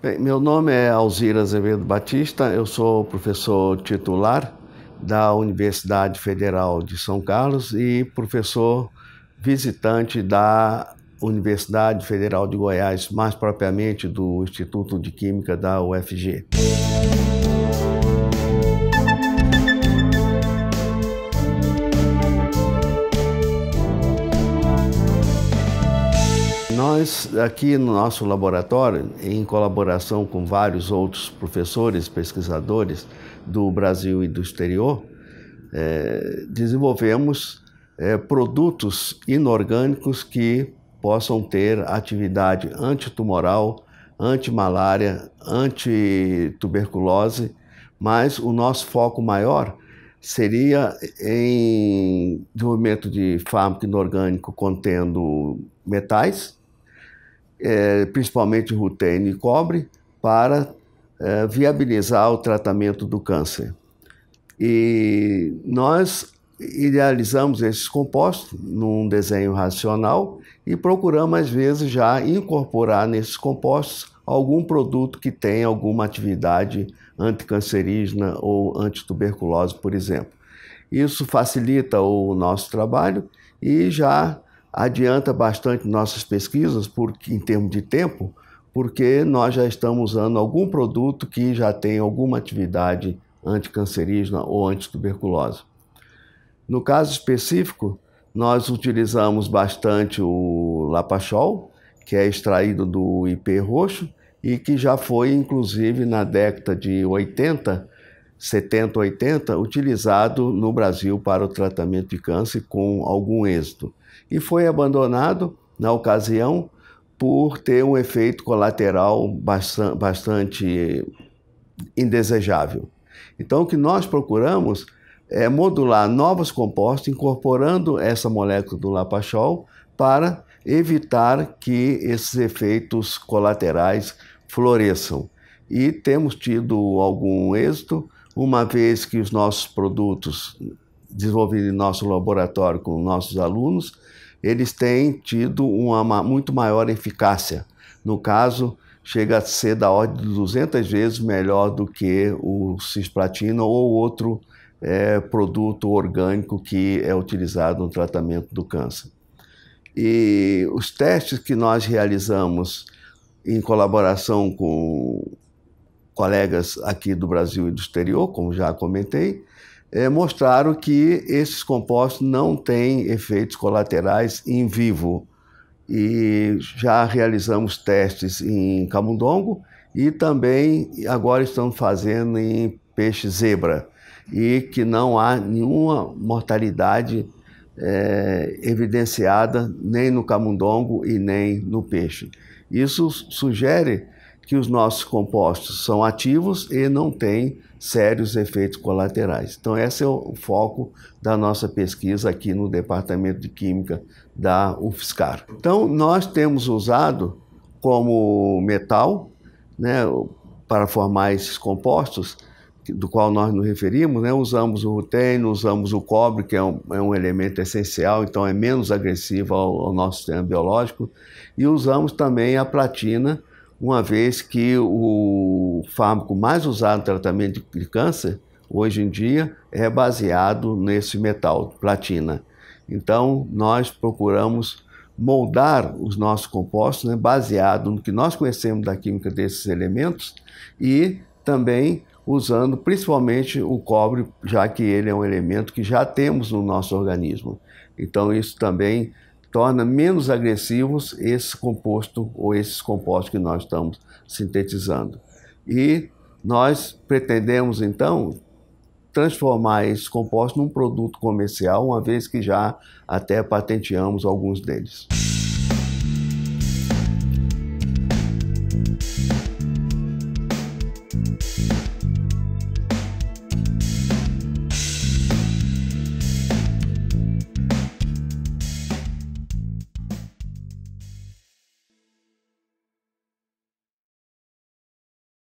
Bem, meu nome é Alzira Azevedo Batista, eu sou professor titular da Universidade Federal de São Carlos e professor visitante da Universidade Federal de Goiás, mais propriamente do Instituto de Química da UFG. Nós, aqui no nosso laboratório, em colaboração com vários outros professores, pesquisadores do Brasil e do exterior, é, desenvolvemos é, produtos inorgânicos que possam ter atividade antitumoral, antimalária, antituberculose, mas o nosso foco maior seria em desenvolvimento de fármaco inorgânico contendo metais, é, principalmente rutênio e cobre, para é, viabilizar o tratamento do câncer. E nós idealizamos esses compostos num desenho racional e procuramos, às vezes, já incorporar nesses compostos algum produto que tenha alguma atividade anticancerígena ou antituberculose, por exemplo. Isso facilita o nosso trabalho e já adianta bastante nossas pesquisas porque, em termos de tempo, porque nós já estamos usando algum produto que já tem alguma atividade anticancerígena ou antituberculosa. No caso específico, nós utilizamos bastante o lapachol, que é extraído do IP roxo e que já foi, inclusive, na década de 80, 70, 80, utilizado no Brasil para o tratamento de câncer com algum êxito. E foi abandonado, na ocasião, por ter um efeito colateral bastante indesejável. Então, o que nós procuramos é modular novos compostos, incorporando essa molécula do lapachol para evitar que esses efeitos colaterais floresçam. E temos tido algum êxito uma vez que os nossos produtos desenvolvidos em nosso laboratório com nossos alunos, eles têm tido uma muito maior eficácia. No caso, chega a ser da ordem de 200 vezes melhor do que o cisplatina ou outro é, produto orgânico que é utilizado no tratamento do câncer. E os testes que nós realizamos em colaboração com colegas aqui do Brasil e do exterior, como já comentei, é, mostraram que esses compostos não têm efeitos colaterais em vivo. E já realizamos testes em camundongo e também agora estamos fazendo em peixe zebra. E que não há nenhuma mortalidade é, evidenciada nem no camundongo e nem no peixe. Isso sugere que os nossos compostos são ativos e não têm sérios efeitos colaterais. Então, esse é o foco da nossa pesquisa aqui no Departamento de Química da UFSCar. Então, nós temos usado como metal, né, para formar esses compostos, do qual nós nos referimos, né, usamos o rutênio, usamos o cobre, que é um, é um, elemento essencial, então é menos agressivo ao, ao nosso sistema biológico, e usamos também a platina, uma vez que o fármaco mais usado no tratamento de câncer, hoje em dia, é baseado nesse metal, platina. Então, nós procuramos moldar os nossos compostos né, baseado no que nós conhecemos da química desses elementos e também usando principalmente o cobre, já que ele é um elemento que já temos no nosso organismo. Então, isso também torna menos agressivos esse composto ou esses compostos que nós estamos sintetizando. E nós pretendemos então transformar esse composto num produto comercial, uma vez que já até patenteamos alguns deles.